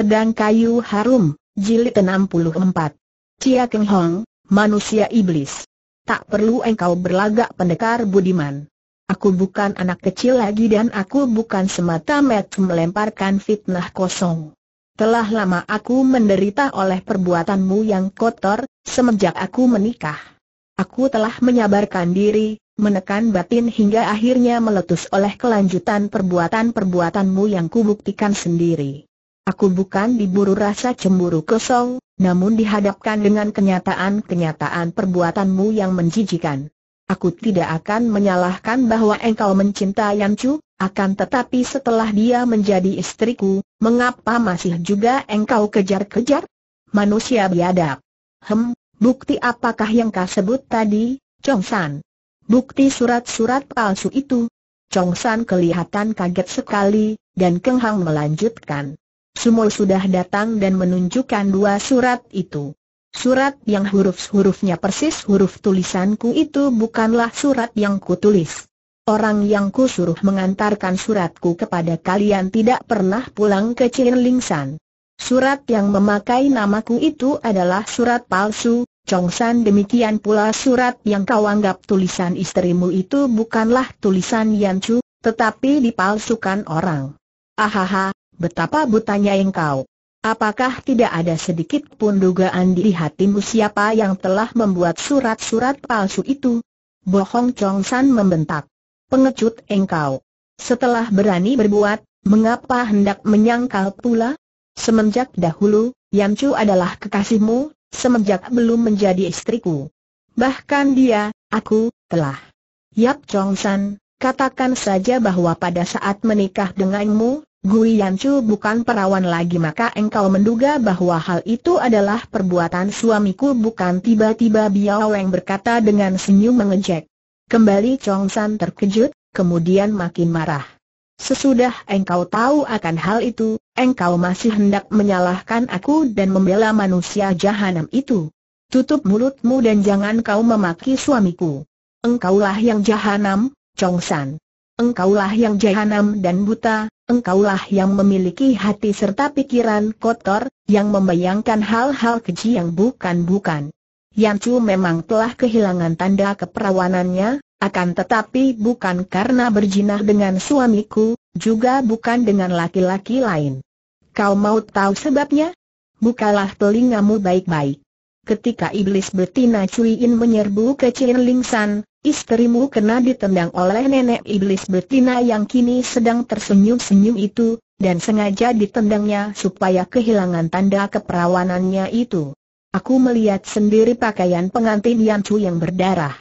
Pedang Kayu Harum, Jilid 64 Cia Keng Hong, Manusia Iblis Tak perlu engkau berlagak pendekar budiman Aku bukan anak kecil lagi dan aku bukan semata-mata melemparkan fitnah kosong Telah lama aku menderita oleh perbuatanmu yang kotor, semenjak aku menikah Aku telah menyabarkan diri, menekan batin hingga akhirnya meletus oleh kelanjutan perbuatan-perbuatanmu yang kubuktikan sendiri Aku bukan diburu rasa cemburu kesal, namun dihadapkan dengan kenyataan-kenyataan perbuatanmu yang menjijikan. Aku tidak akan menyalahkan bahwa engkau mencintai Chu, akan tetapi setelah dia menjadi istriku, mengapa masih juga engkau kejar-kejar? Manusia biadab. Hem, bukti apakah yang kau sebut tadi, Chong San? Bukti surat-surat palsu itu. Chong San kelihatan kaget sekali, dan Keng Hang melanjutkan. Sumo sudah datang dan menunjukkan dua surat itu. Surat yang huruf-hurufnya persis huruf tulisanku itu bukanlah surat yang kutulis. Orang yang kusuruh mengantarkan suratku kepada kalian tidak pernah pulang ke Cilingsan. Surat yang memakai namaku itu adalah surat palsu, Chongsan demikian pula surat yang kau anggap tulisan istrimu itu bukanlah tulisan Yancu, tetapi dipalsukan orang. Ahaha, betapa butanya engkau. Apakah tidak ada sedikit pun dugaan di hatimu siapa yang telah membuat surat-surat palsu itu? Bohong Chong San membentak. Pengecut engkau. Setelah berani berbuat, mengapa hendak menyangkal pula? Semenjak dahulu, Chu adalah kekasihmu, semenjak belum menjadi istriku. Bahkan dia, aku, telah. Yap Chong San, katakan saja bahwa pada saat menikah denganmu, Gui bukan perawan lagi maka engkau menduga bahwa hal itu adalah perbuatan suamiku bukan tiba-tiba Biao Weng berkata dengan senyum mengejek. Kembali Chong San terkejut, kemudian makin marah. Sesudah engkau tahu akan hal itu, engkau masih hendak menyalahkan aku dan membela manusia jahanam itu. Tutup mulutmu dan jangan kau memaki suamiku. Engkaulah yang jahanam, Chong San engkaulah yang jahanam dan buta, engkaulah yang memiliki hati serta pikiran kotor, yang membayangkan hal-hal keji yang bukan-bukan. Yang Chu memang telah kehilangan tanda keperawanannya, akan tetapi bukan karena berjinah dengan suamiku, juga bukan dengan laki-laki lain. Kau mau tahu sebabnya? Bukalah telingamu baik-baik. Ketika iblis betina Cuiin menyerbu ke Chin Ling San, Istrimu kena ditendang oleh nenek iblis betina yang kini sedang tersenyum-senyum itu, dan sengaja ditendangnya supaya kehilangan tanda keperawanannya itu. Aku melihat sendiri pakaian pengantin cu yang berdarah.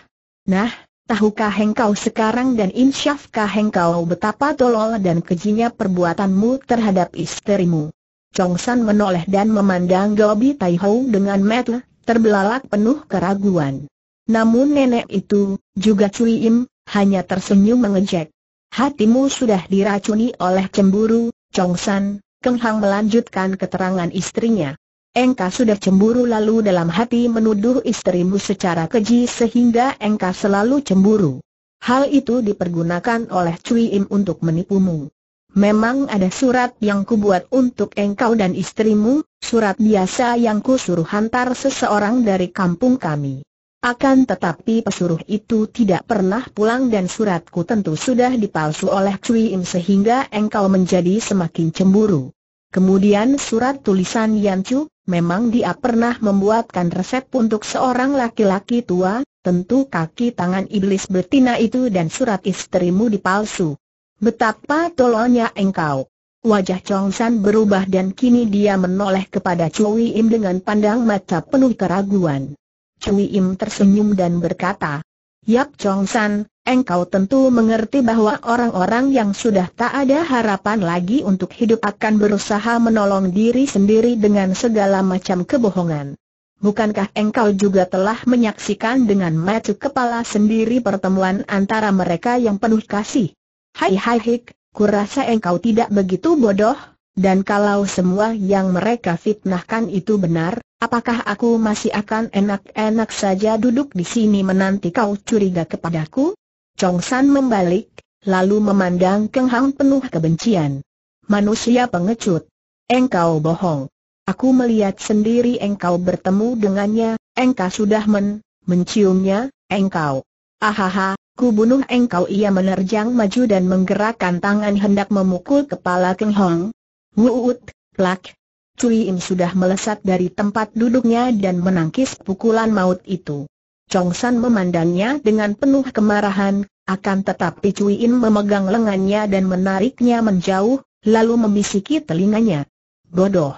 Nah, tahukah hengkau sekarang dan insyafkah hengkau betapa tolol dan kejinya perbuatanmu terhadap istrimu? San menoleh dan memandang Gobi Tai Hou dengan mata terbelalak penuh keraguan. Namun nenek itu, juga Cui Im, hanya tersenyum mengejek. Hatimu sudah diracuni oleh cemburu, Chong San, Keng Hang melanjutkan keterangan istrinya. Engka sudah cemburu lalu dalam hati menuduh istrimu secara keji sehingga engka selalu cemburu. Hal itu dipergunakan oleh Cui Im untuk menipumu. Memang ada surat yang kubuat untuk engkau dan istrimu, surat biasa yang kusuruh hantar seseorang dari kampung kami. Akan tetapi pesuruh itu tidak pernah pulang dan suratku tentu sudah dipalsu oleh Cui Im sehingga engkau menjadi semakin cemburu. Kemudian surat tulisan Yan Chu, memang dia pernah membuatkan resep untuk seorang laki-laki tua, tentu kaki tangan iblis betina itu dan surat istrimu dipalsu. Betapa tololnya engkau. Wajah Chong San berubah dan kini dia menoleh kepada Cui Im dengan pandang mata penuh keraguan. Cui Im tersenyum dan berkata, Yap Chong San, engkau tentu mengerti bahwa orang-orang yang sudah tak ada harapan lagi untuk hidup akan berusaha menolong diri sendiri dengan segala macam kebohongan. Bukankah engkau juga telah menyaksikan dengan mata kepala sendiri pertemuan antara mereka yang penuh kasih? Hai hai hik, kurasa engkau tidak begitu bodoh, dan kalau semua yang mereka fitnahkan itu benar, Apakah aku masih akan enak-enak saja duduk di sini menanti kau curiga kepadaku? Chong San membalik, lalu memandang Keng Hang penuh kebencian. Manusia pengecut. Engkau bohong. Aku melihat sendiri engkau bertemu dengannya, engkau sudah men, menciumnya, engkau. Ahaha, ku bunuh engkau ia menerjang maju dan menggerakkan tangan hendak memukul kepala Keng Hong. Wuut, plak, Cui Im sudah melesat dari tempat duduknya dan menangkis pukulan maut itu. Chong San memandangnya dengan penuh kemarahan, akan tetapi Cui Im memegang lengannya dan menariknya menjauh, lalu membisiki telinganya. Bodoh!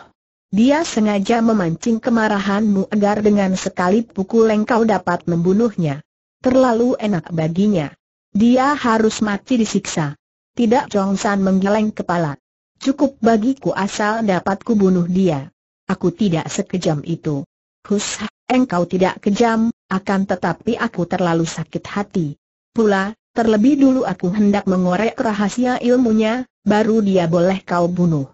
Dia sengaja memancing kemarahanmu agar dengan sekali pukul engkau dapat membunuhnya. Terlalu enak baginya. Dia harus mati disiksa. Tidak Chong San menggeleng kepala. Cukup bagiku asal dapat kubunuh dia. Aku tidak sekejam itu. Hus, engkau tidak kejam, akan tetapi aku terlalu sakit hati. Pula, terlebih dulu aku hendak mengorek rahasia ilmunya, baru dia boleh kau bunuh.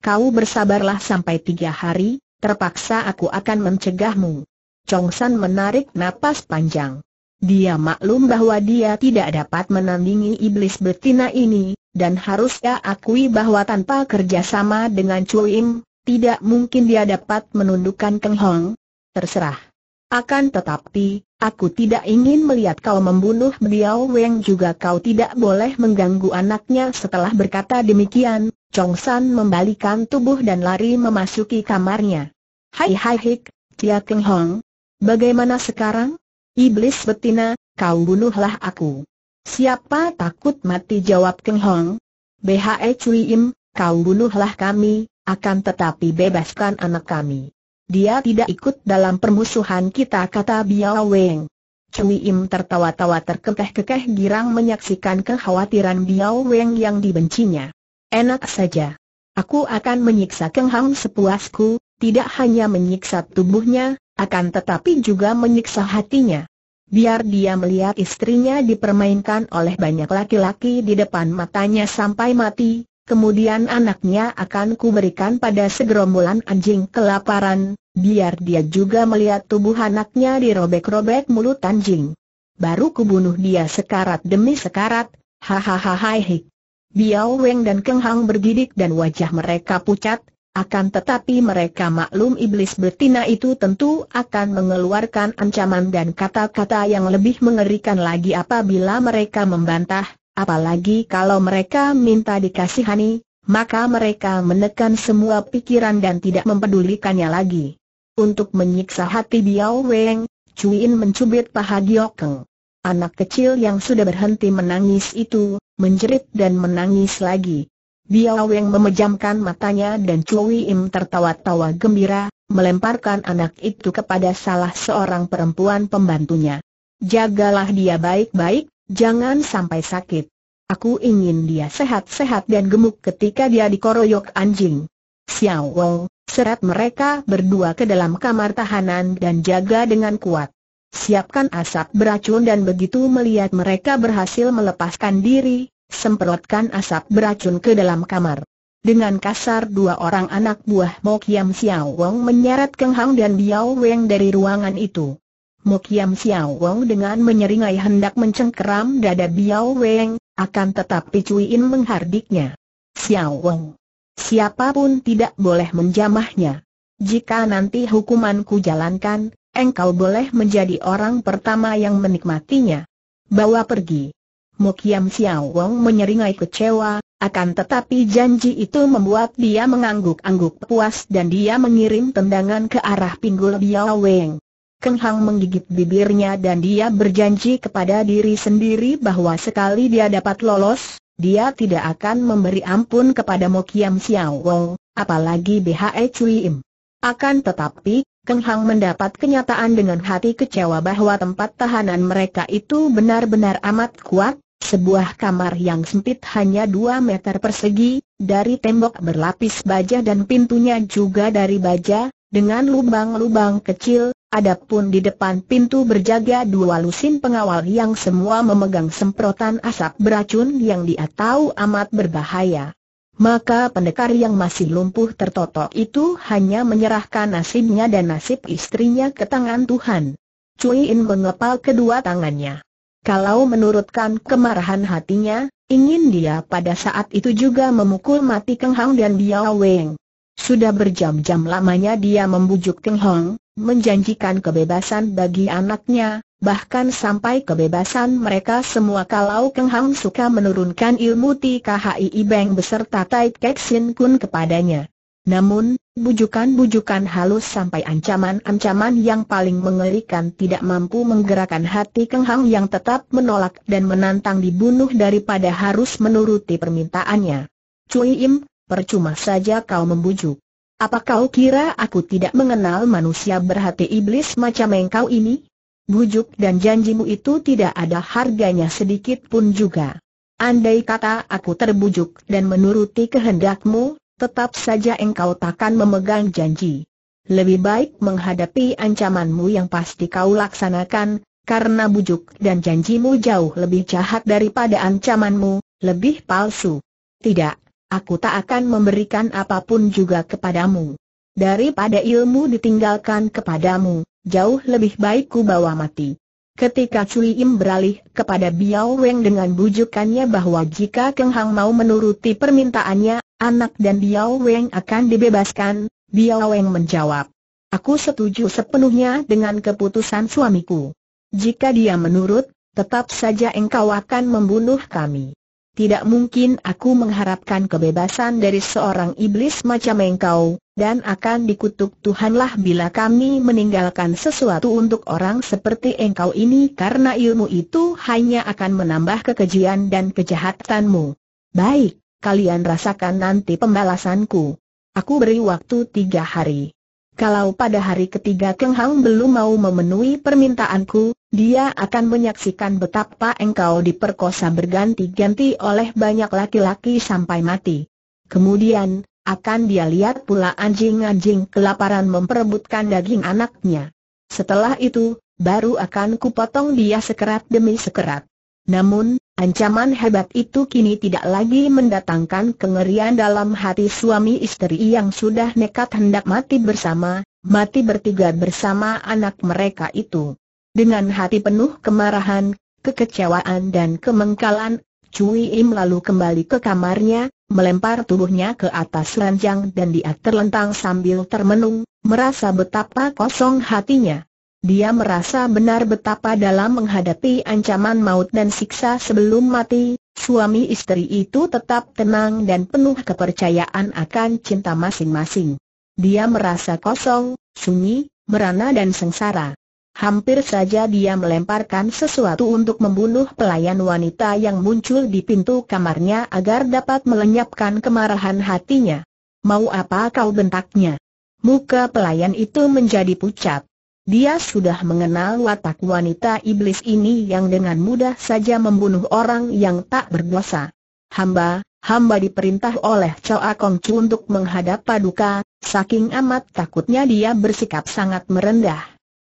Kau bersabarlah sampai tiga hari, terpaksa aku akan mencegahmu. Chong San menarik napas panjang. Dia maklum bahwa dia tidak dapat menandingi iblis betina ini, dan haruskah akui bahwa tanpa kerjasama dengan Im, tidak mungkin dia dapat menundukkan Keng Hong? Terserah. Akan tetapi, aku tidak ingin melihat kau membunuh beliau Weng juga kau tidak boleh mengganggu anaknya setelah berkata demikian, Chong San membalikan tubuh dan lari memasuki kamarnya. Hai hai hik, Tia Keng Hong. Bagaimana sekarang? Iblis betina, kau bunuhlah aku. Siapa takut mati jawab Keng Hong? BHE Cui Im, kau bunuhlah kami, akan tetapi bebaskan anak kami. Dia tidak ikut dalam permusuhan kita kata Biao Weng. Cui Im tertawa-tawa terkekeh-kekeh girang menyaksikan kekhawatiran Biao Weng yang dibencinya. Enak saja. Aku akan menyiksa Keng Hong sepuasku, tidak hanya menyiksa tubuhnya, akan tetapi juga menyiksa hatinya biar dia melihat istrinya dipermainkan oleh banyak laki-laki di depan matanya sampai mati, kemudian anaknya akan kuberikan pada segerombolan anjing kelaparan, biar dia juga melihat tubuh anaknya dirobek-robek mulut anjing. Baru kubunuh dia sekarat demi sekarat, hahaha hik. Biao Weng dan Keng Hang bergidik dan wajah mereka pucat, akan tetapi mereka maklum iblis betina itu tentu akan mengeluarkan ancaman dan kata-kata yang lebih mengerikan lagi apabila mereka membantah, apalagi kalau mereka minta dikasihani, maka mereka menekan semua pikiran dan tidak mempedulikannya lagi. Untuk menyiksa hati Biao Weng, Cuin mencubit paha Giokeng. Anak kecil yang sudah berhenti menangis itu, menjerit dan menangis lagi. Biao Weng memejamkan matanya dan Cui Im tertawa-tawa gembira, melemparkan anak itu kepada salah seorang perempuan pembantunya. Jagalah dia baik-baik, jangan sampai sakit. Aku ingin dia sehat-sehat dan gemuk ketika dia dikoroyok anjing. Xiao Wong, seret mereka berdua ke dalam kamar tahanan dan jaga dengan kuat. Siapkan asap beracun dan begitu melihat mereka berhasil melepaskan diri, semprotkan asap beracun ke dalam kamar. Dengan kasar dua orang anak buah Mo Kiam Xiao Wong menyeret Keng Hang dan Biao Weng dari ruangan itu. Mo Kiam Xiao Wong dengan menyeringai hendak mencengkeram dada Biao Weng, akan tetapi Cui In menghardiknya. Xiao Wong. Siapapun tidak boleh menjamahnya. Jika nanti hukumanku jalankan, engkau boleh menjadi orang pertama yang menikmatinya. Bawa pergi. Mokiam Xiao Wong menyeringai kecewa, akan tetapi janji itu membuat dia mengangguk-angguk puas dan dia mengirim tendangan ke arah pinggul Biao Weng. Keng Hang menggigit bibirnya dan dia berjanji kepada diri sendiri bahwa sekali dia dapat lolos, dia tidak akan memberi ampun kepada Mokiam Xiao Wong, apalagi BHE Cui Im. Akan tetapi, Keng Hang mendapat kenyataan dengan hati kecewa bahwa tempat tahanan mereka itu benar-benar amat kuat, sebuah kamar yang sempit hanya 2 meter persegi, dari tembok berlapis baja dan pintunya juga dari baja, dengan lubang-lubang kecil, adapun di depan pintu berjaga dua lusin pengawal yang semua memegang semprotan asap beracun yang dia tahu amat berbahaya. Maka pendekar yang masih lumpuh tertotok itu hanya menyerahkan nasibnya dan nasib istrinya ke tangan Tuhan. Cui In mengepal kedua tangannya. Kalau menurutkan kemarahan hatinya, ingin dia pada saat itu juga memukul mati Keng Hang dan Biao Weng. Sudah berjam-jam lamanya dia membujuk Keng Hong, menjanjikan kebebasan bagi anaknya, bahkan sampai kebebasan mereka semua kalau Keng Hang suka menurunkan ilmu TKHI Beng beserta Tai Kek Sin Kun kepadanya. Namun, bujukan-bujukan halus sampai ancaman-ancaman yang paling mengerikan tidak mampu menggerakkan hati Keng Hang yang tetap menolak dan menantang dibunuh daripada harus menuruti permintaannya. Cui Im, percuma saja kau membujuk. Apa kau kira aku tidak mengenal manusia berhati iblis macam engkau ini? Bujuk dan janjimu itu tidak ada harganya sedikit pun juga. Andai kata aku terbujuk dan menuruti kehendakmu, tetap saja engkau takkan memegang janji. Lebih baik menghadapi ancamanmu yang pasti kau laksanakan, karena bujuk dan janjimu jauh lebih jahat daripada ancamanmu, lebih palsu. Tidak, aku tak akan memberikan apapun juga kepadamu. Daripada ilmu ditinggalkan kepadamu, jauh lebih baik ku bawa mati. Ketika Cui Im beralih kepada Biao Weng dengan bujukannya bahwa jika Keng Hang mau menuruti permintaannya, Anak dan Biao Weng akan dibebaskan, Biao Weng menjawab. Aku setuju sepenuhnya dengan keputusan suamiku. Jika dia menurut, tetap saja engkau akan membunuh kami. Tidak mungkin aku mengharapkan kebebasan dari seorang iblis macam engkau, dan akan dikutuk Tuhanlah bila kami meninggalkan sesuatu untuk orang seperti engkau ini karena ilmu itu hanya akan menambah kekejian dan kejahatanmu. Baik, kalian rasakan nanti pembalasanku. Aku beri waktu tiga hari. Kalau pada hari ketiga Keng Hang belum mau memenuhi permintaanku, dia akan menyaksikan betapa engkau diperkosa berganti-ganti oleh banyak laki-laki sampai mati. Kemudian, akan dia lihat pula anjing-anjing kelaparan memperebutkan daging anaknya. Setelah itu, baru akan kupotong dia sekerat demi sekerat. Namun, Ancaman hebat itu kini tidak lagi mendatangkan kengerian dalam hati suami istri yang sudah nekat hendak mati bersama, mati bertiga bersama anak mereka itu. Dengan hati penuh kemarahan, kekecewaan dan kemengkalan, Cui Im lalu kembali ke kamarnya, melempar tubuhnya ke atas ranjang dan dia terlentang sambil termenung, merasa betapa kosong hatinya. Dia merasa benar betapa dalam menghadapi ancaman maut dan siksa sebelum mati, suami istri itu tetap tenang dan penuh kepercayaan akan cinta masing-masing. Dia merasa kosong, sunyi, merana dan sengsara. Hampir saja dia melemparkan sesuatu untuk membunuh pelayan wanita yang muncul di pintu kamarnya agar dapat melenyapkan kemarahan hatinya. Mau apa kau bentaknya? Muka pelayan itu menjadi pucat. Dia sudah mengenal watak wanita iblis ini yang dengan mudah saja membunuh orang yang tak berdosa. Hamba, hamba diperintah oleh Choa Kong Chu untuk menghadap paduka, saking amat takutnya dia bersikap sangat merendah.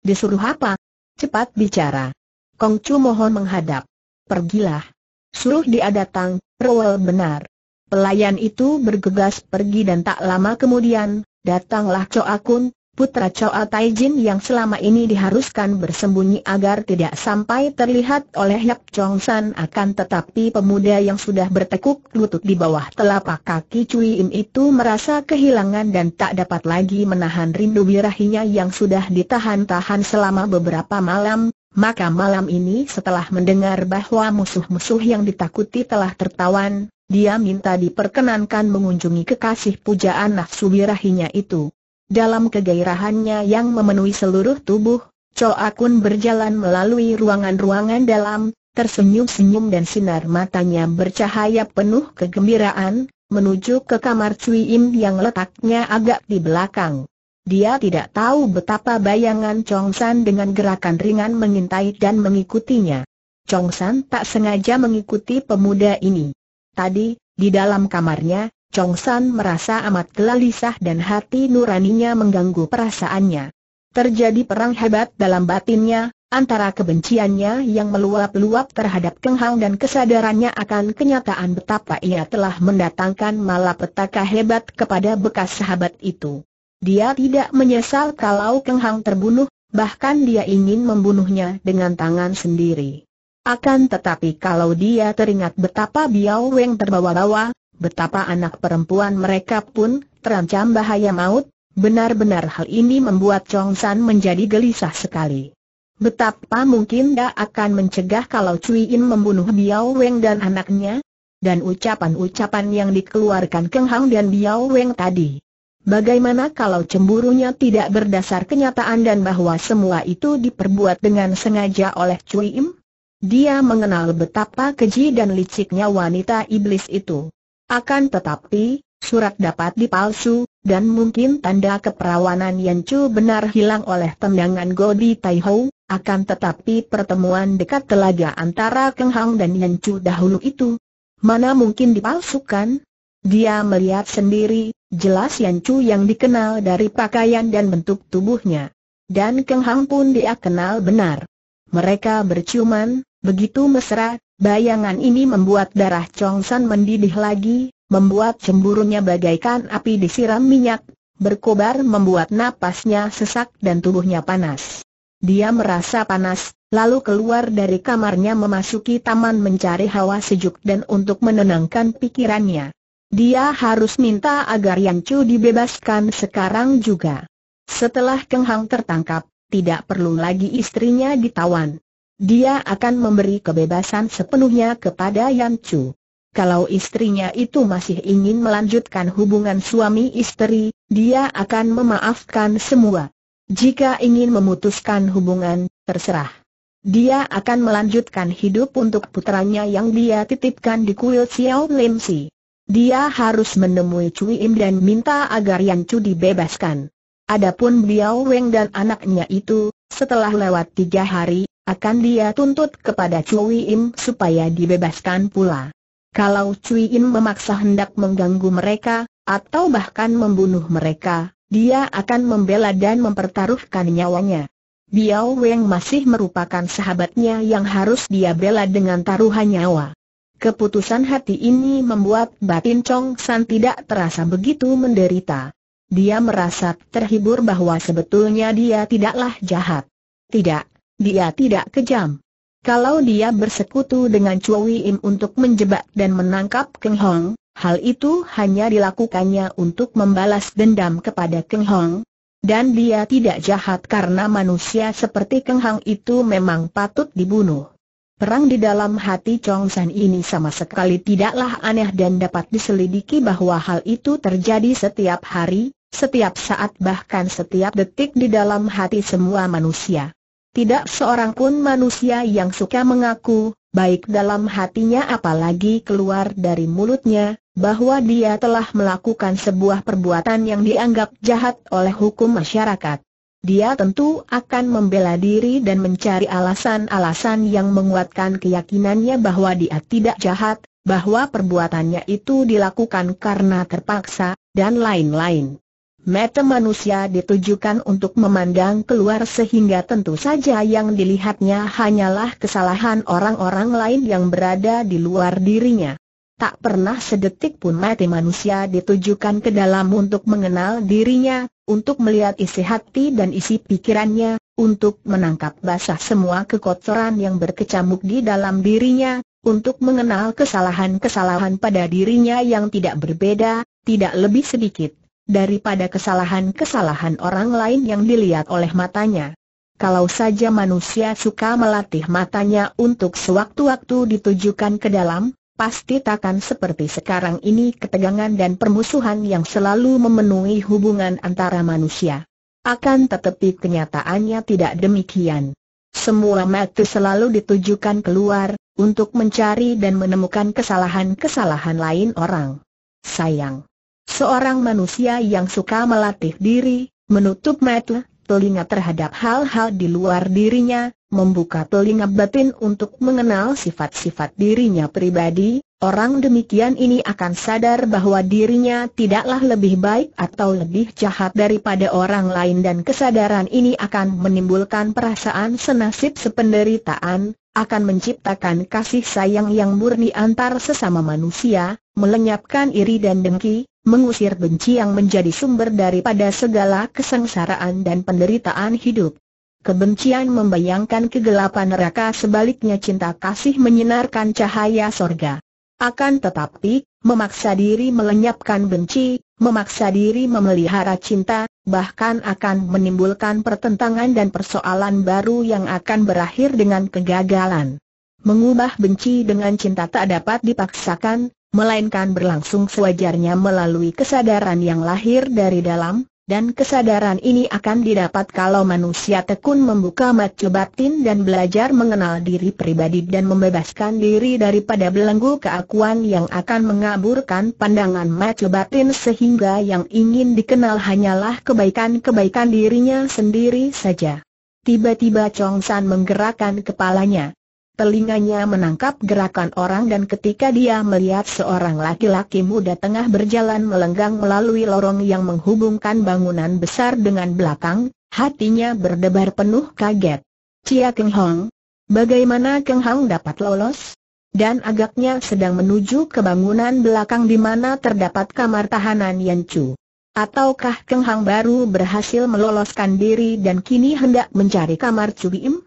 Disuruh apa? Cepat bicara. Kong Chu mohon menghadap. Pergilah. Suruh dia datang, Rowel benar. Pelayan itu bergegas pergi dan tak lama kemudian, datanglah Choa Kun, Putra Choa Taijin yang selama ini diharuskan bersembunyi agar tidak sampai terlihat oleh Yap Chong San akan tetapi pemuda yang sudah bertekuk lutut di bawah telapak kaki Cui Im itu merasa kehilangan dan tak dapat lagi menahan rindu birahinya yang sudah ditahan-tahan selama beberapa malam, maka malam ini setelah mendengar bahwa musuh-musuh yang ditakuti telah tertawan, dia minta diperkenankan mengunjungi kekasih pujaan nafsu birahinya itu. Dalam kegairahannya yang memenuhi seluruh tubuh, Choa Akun berjalan melalui ruangan-ruangan dalam, tersenyum-senyum dan sinar matanya bercahaya penuh kegembiraan, menuju ke kamar Cui Im yang letaknya agak di belakang. Dia tidak tahu betapa bayangan Chong San dengan gerakan ringan mengintai dan mengikutinya. Chong San tak sengaja mengikuti pemuda ini. Tadi, di dalam kamarnya, Chong San merasa amat gelisah dan hati nuraninya mengganggu perasaannya. Terjadi perang hebat dalam batinnya, antara kebenciannya yang meluap-luap terhadap Keng Hang dan kesadarannya akan kenyataan betapa ia telah mendatangkan malapetaka hebat kepada bekas sahabat itu. Dia tidak menyesal kalau Keng Hang terbunuh, bahkan dia ingin membunuhnya dengan tangan sendiri. Akan tetapi kalau dia teringat betapa Biao Weng terbawa-bawa, Betapa anak perempuan mereka pun terancam bahaya maut, benar-benar hal ini membuat Chong San menjadi gelisah sekali. Betapa mungkin dia akan mencegah kalau Cui In membunuh Biao Weng dan anaknya? Dan ucapan-ucapan yang dikeluarkan Keng Hang dan Biao Weng tadi. Bagaimana kalau cemburunya tidak berdasar kenyataan dan bahwa semua itu diperbuat dengan sengaja oleh Cui Im? Dia mengenal betapa keji dan liciknya wanita iblis itu. Akan tetapi, surat dapat dipalsu, dan mungkin tanda keperawanan Yan Chu benar hilang oleh tendangan Godi Tai akan tetapi pertemuan dekat telaga antara Keng Hang dan Yan Chu dahulu itu. Mana mungkin dipalsukan? Dia melihat sendiri, jelas Yan Chu yang dikenal dari pakaian dan bentuk tubuhnya. Dan Keng Hang pun dia kenal benar. Mereka berciuman, begitu mesra, Bayangan ini membuat darah Chong San mendidih lagi, membuat cemburunya bagaikan api disiram minyak, berkobar membuat napasnya sesak dan tubuhnya panas. Dia merasa panas, lalu keluar dari kamarnya memasuki taman mencari hawa sejuk dan untuk menenangkan pikirannya. Dia harus minta agar Yang Chu dibebaskan sekarang juga. Setelah Keng Hang tertangkap, tidak perlu lagi istrinya ditawan. Dia akan memberi kebebasan sepenuhnya kepada Yan Chu. Kalau istrinya itu masih ingin melanjutkan hubungan suami istri, dia akan memaafkan semua. Jika ingin memutuskan hubungan, terserah. Dia akan melanjutkan hidup untuk putranya yang dia titipkan di kuil Xiao Lim Si. Dia harus menemui Cui Im dan minta agar Yan Chu dibebaskan. Adapun Biao Weng dan anaknya itu, setelah lewat tiga hari akan dia tuntut kepada Cui Im supaya dibebaskan pula. Kalau Cui Im memaksa hendak mengganggu mereka, atau bahkan membunuh mereka, dia akan membela dan mempertaruhkan nyawanya. Biao Weng masih merupakan sahabatnya yang harus dia bela dengan taruhan nyawa. Keputusan hati ini membuat batin Chong San tidak terasa begitu menderita. Dia merasa terhibur bahwa sebetulnya dia tidaklah jahat. Tidak, dia tidak kejam. Kalau dia bersekutu dengan Chui Im untuk menjebak dan menangkap Keng Hong, hal itu hanya dilakukannya untuk membalas dendam kepada Keng Hong. Dan dia tidak jahat karena manusia seperti Keng Hong itu memang patut dibunuh. Perang di dalam hati Chong San ini sama sekali tidaklah aneh dan dapat diselidiki bahwa hal itu terjadi setiap hari, setiap saat bahkan setiap detik di dalam hati semua manusia. Tidak seorang pun manusia yang suka mengaku, baik dalam hatinya apalagi keluar dari mulutnya, bahwa dia telah melakukan sebuah perbuatan yang dianggap jahat oleh hukum masyarakat. Dia tentu akan membela diri dan mencari alasan-alasan yang menguatkan keyakinannya bahwa dia tidak jahat, bahwa perbuatannya itu dilakukan karena terpaksa, dan lain-lain. Mata manusia ditujukan untuk memandang keluar sehingga tentu saja yang dilihatnya hanyalah kesalahan orang-orang lain yang berada di luar dirinya. Tak pernah sedetik pun mata manusia ditujukan ke dalam untuk mengenal dirinya, untuk melihat isi hati dan isi pikirannya, untuk menangkap basah semua kekotoran yang berkecamuk di dalam dirinya, untuk mengenal kesalahan-kesalahan pada dirinya yang tidak berbeda, tidak lebih sedikit daripada kesalahan-kesalahan orang lain yang dilihat oleh matanya. Kalau saja manusia suka melatih matanya untuk sewaktu-waktu ditujukan ke dalam, pasti takkan seperti sekarang ini ketegangan dan permusuhan yang selalu memenuhi hubungan antara manusia. Akan tetapi kenyataannya tidak demikian. Semua mata selalu ditujukan keluar, untuk mencari dan menemukan kesalahan-kesalahan lain orang. Sayang. Seorang manusia yang suka melatih diri, menutup mata, telinga terhadap hal-hal di luar dirinya, membuka telinga batin untuk mengenal sifat-sifat dirinya pribadi, orang demikian ini akan sadar bahwa dirinya tidaklah lebih baik atau lebih jahat daripada orang lain dan kesadaran ini akan menimbulkan perasaan senasib sependeritaan, akan menciptakan kasih sayang yang murni antar sesama manusia, melenyapkan iri dan dengki, mengusir benci yang menjadi sumber daripada segala kesengsaraan dan penderitaan hidup. Kebencian membayangkan kegelapan neraka sebaliknya cinta kasih menyinarkan cahaya sorga. Akan tetapi, memaksa diri melenyapkan benci, memaksa diri memelihara cinta, bahkan akan menimbulkan pertentangan dan persoalan baru yang akan berakhir dengan kegagalan. Mengubah benci dengan cinta tak dapat dipaksakan, melainkan berlangsung sewajarnya melalui kesadaran yang lahir dari dalam, dan kesadaran ini akan didapat kalau manusia tekun membuka mata batin dan belajar mengenal diri pribadi dan membebaskan diri daripada belenggu keakuan yang akan mengaburkan pandangan mata batin sehingga yang ingin dikenal hanyalah kebaikan-kebaikan dirinya sendiri saja. Tiba-tiba Chong San menggerakkan kepalanya. Telinganya menangkap gerakan orang dan ketika dia melihat seorang laki-laki muda tengah berjalan melenggang melalui lorong yang menghubungkan bangunan besar dengan belakang, hatinya berdebar penuh kaget. Cia Keng Hong, bagaimana Keng Hong dapat lolos? Dan agaknya sedang menuju ke bangunan belakang di mana terdapat kamar tahanan Yan Chu. Ataukah Keng Hang baru berhasil meloloskan diri dan kini hendak mencari kamar Chu im?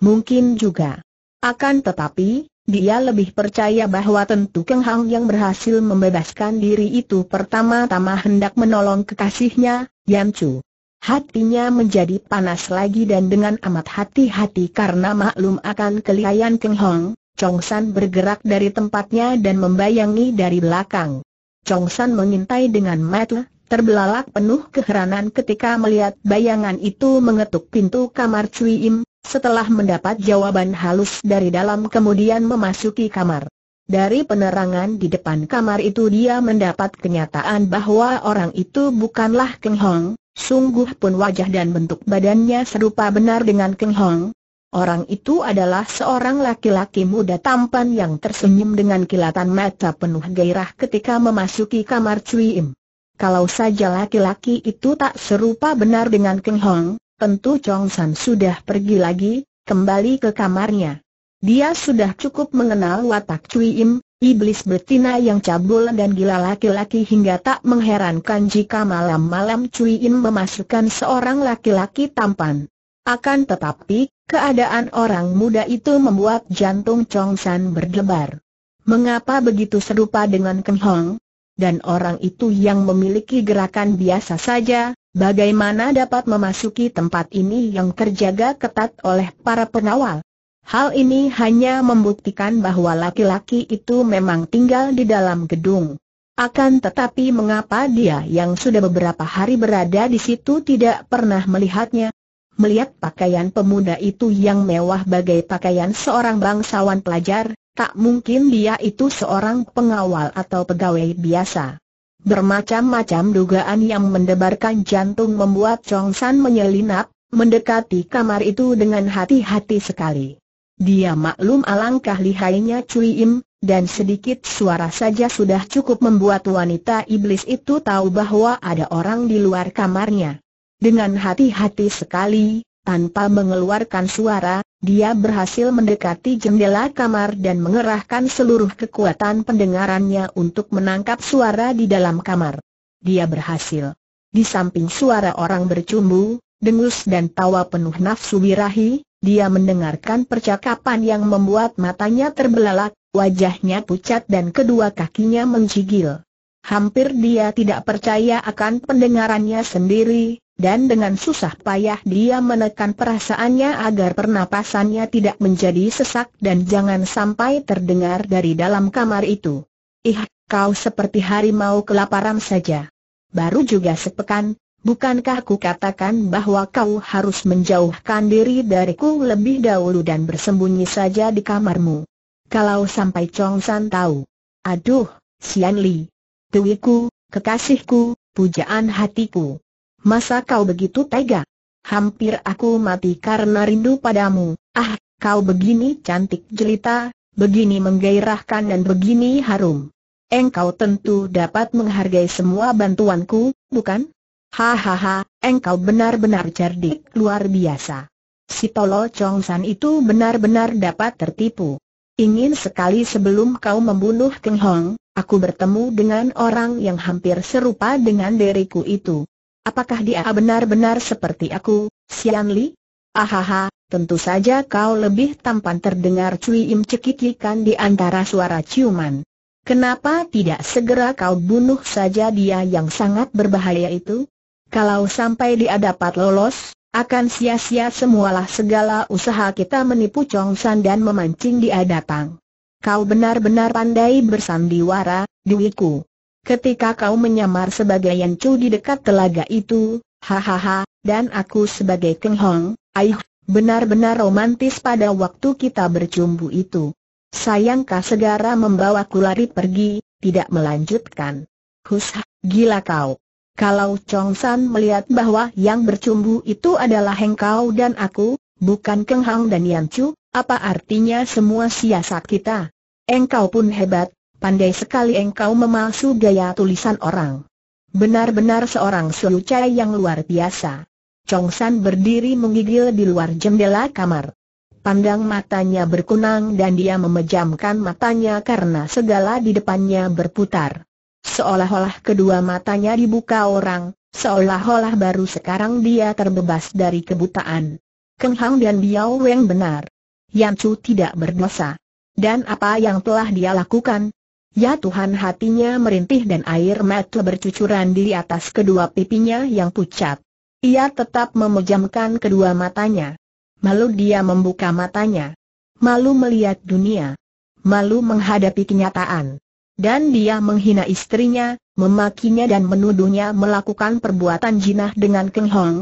Mungkin juga. Akan tetapi, dia lebih percaya bahwa tentu Keng Hang yang berhasil membebaskan diri itu pertama-tama hendak menolong kekasihnya, Yan Chu. Hatinya menjadi panas lagi dan dengan amat hati-hati karena maklum akan kelihayan Keng Hong, Chong San bergerak dari tempatnya dan membayangi dari belakang. Chong San mengintai dengan mata, terbelalak penuh keheranan ketika melihat bayangan itu mengetuk pintu kamar Cui Im, setelah mendapat jawaban halus dari dalam kemudian memasuki kamar. Dari penerangan di depan kamar itu dia mendapat kenyataan bahwa orang itu bukanlah Keng Hong, sungguh pun wajah dan bentuk badannya serupa benar dengan Keng Hong, Orang itu adalah seorang laki-laki muda tampan yang tersenyum dengan kilatan mata penuh gairah ketika memasuki kamar Cui Im. Kalau saja laki-laki itu tak serupa benar dengan Keng Hong, tentu Chong San sudah pergi lagi, kembali ke kamarnya. Dia sudah cukup mengenal watak Cui Im, iblis betina yang cabul dan gila laki-laki hingga tak mengherankan jika malam-malam Cui Im memasukkan seorang laki-laki tampan. Akan tetapi, keadaan orang muda itu membuat jantung Chong San berdebar. Mengapa begitu serupa dengan Keng Hong? Dan orang itu yang memiliki gerakan biasa saja, Bagaimana dapat memasuki tempat ini yang terjaga ketat oleh para pengawal? Hal ini hanya membuktikan bahwa laki-laki itu memang tinggal di dalam gedung. Akan tetapi mengapa dia yang sudah beberapa hari berada di situ tidak pernah melihatnya? Melihat pakaian pemuda itu yang mewah bagai pakaian seorang bangsawan pelajar, tak mungkin dia itu seorang pengawal atau pegawai biasa. Bermacam-macam dugaan yang mendebarkan jantung membuat Chong San menyelinap, mendekati kamar itu dengan hati-hati sekali. Dia maklum alangkah lihainya Cui Im, dan sedikit suara saja sudah cukup membuat wanita iblis itu tahu bahwa ada orang di luar kamarnya. Dengan hati-hati sekali, tanpa mengeluarkan suara, dia berhasil mendekati jendela kamar dan mengerahkan seluruh kekuatan pendengarannya untuk menangkap suara di dalam kamar. Dia berhasil. Di samping suara orang bercumbu, dengus dan tawa penuh nafsu birahi, dia mendengarkan percakapan yang membuat matanya terbelalak, wajahnya pucat dan kedua kakinya menggigil. Hampir dia tidak percaya akan pendengarannya sendiri, dan dengan susah payah dia menekan perasaannya agar pernapasannya tidak menjadi sesak dan jangan sampai terdengar dari dalam kamar itu. Ih, kau seperti harimau kelaparan saja. Baru juga sepekan, bukankah ku katakan bahwa kau harus menjauhkan diri dariku lebih dahulu dan bersembunyi saja di kamarmu? Kalau sampai Chong San tahu. Aduh, Xian Li. Tuiku, kekasihku, pujaan hatiku. Masa kau begitu tega? Hampir aku mati karena rindu padamu. Ah, kau begini cantik jelita, begini menggairahkan dan begini harum. Engkau tentu dapat menghargai semua bantuanku, bukan? Hahaha, engkau benar-benar cerdik luar biasa. Si Tolo Chong San itu benar-benar dapat tertipu. Ingin sekali sebelum kau membunuh Keng Hong, aku bertemu dengan orang yang hampir serupa dengan diriku itu. Apakah dia benar-benar seperti aku, Sian Li? Ahaha, tentu saja kau lebih tampan terdengar Cui Im cekikikan di antara suara ciuman. Kenapa tidak segera kau bunuh saja dia yang sangat berbahaya itu? Kalau sampai dia dapat lolos, akan sia-sia semualah segala usaha kita menipu Chong San dan memancing dia datang. Kau benar-benar pandai bersandiwara, Ku. Ketika kau menyamar sebagai Yancu di dekat telaga itu, hahaha, dan aku sebagai Keng Hong, ayuh, benar-benar romantis pada waktu kita bercumbu itu. Sayangkah segera membawaku lari pergi, tidak melanjutkan. Hus, gila kau. Kalau Chong San melihat bahwa yang bercumbu itu adalah heng kau dan aku, bukan Keng Hong dan Yan Chu, apa artinya semua siasat kita? Engkau pun hebat, Pandai sekali engkau memalsu gaya tulisan orang. Benar-benar seorang Chai yang luar biasa. Chong San berdiri menggigil di luar jendela kamar. Pandang matanya berkunang dan dia memejamkan matanya karena segala di depannya berputar. Seolah-olah kedua matanya dibuka orang, seolah-olah baru sekarang dia terbebas dari kebutaan. Keng Hang dan Biao Weng benar. Yan Chu tidak berdosa. Dan apa yang telah dia lakukan, Ya Tuhan hatinya merintih dan air mata bercucuran di atas kedua pipinya yang pucat. Ia tetap memejamkan kedua matanya. Malu dia membuka matanya. Malu melihat dunia. Malu menghadapi kenyataan. Dan dia menghina istrinya, memakinya dan menuduhnya melakukan perbuatan jinah dengan Keng Hong.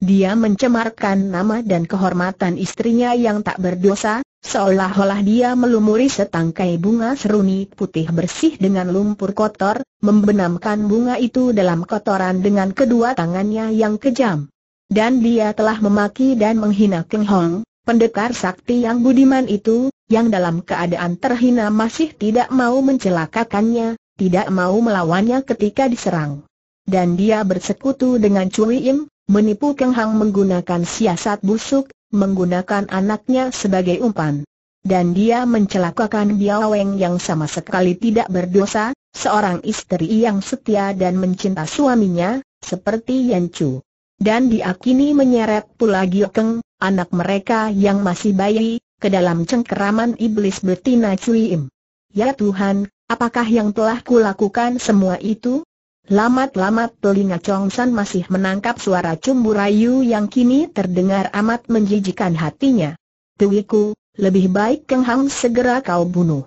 Dia mencemarkan nama dan kehormatan istrinya yang tak berdosa, Seolah-olah dia melumuri setangkai bunga seruni putih bersih dengan lumpur kotor, membenamkan bunga itu dalam kotoran dengan kedua tangannya yang kejam. Dan dia telah memaki dan menghina Keng Hong, pendekar sakti yang budiman itu, yang dalam keadaan terhina masih tidak mau mencelakakannya, tidak mau melawannya ketika diserang. Dan dia bersekutu dengan Cui Im, menipu Keng Hong menggunakan siasat busuk, menggunakan anaknya sebagai umpan. Dan dia mencelakakan Biaweng yang sama sekali tidak berdosa, seorang istri yang setia dan mencinta suaminya, seperti Chu, Dan diakini menyeret pula Giokeng, anak mereka yang masih bayi, ke dalam cengkeraman iblis betina Cuim. Ya Tuhan, apakah yang telah kulakukan semua itu? Lamat-lamat telinga Chongsan masih menangkap suara cumbu rayu yang kini terdengar amat menjijikan hatinya. Tuiku, lebih baik Keng Hang segera kau bunuh.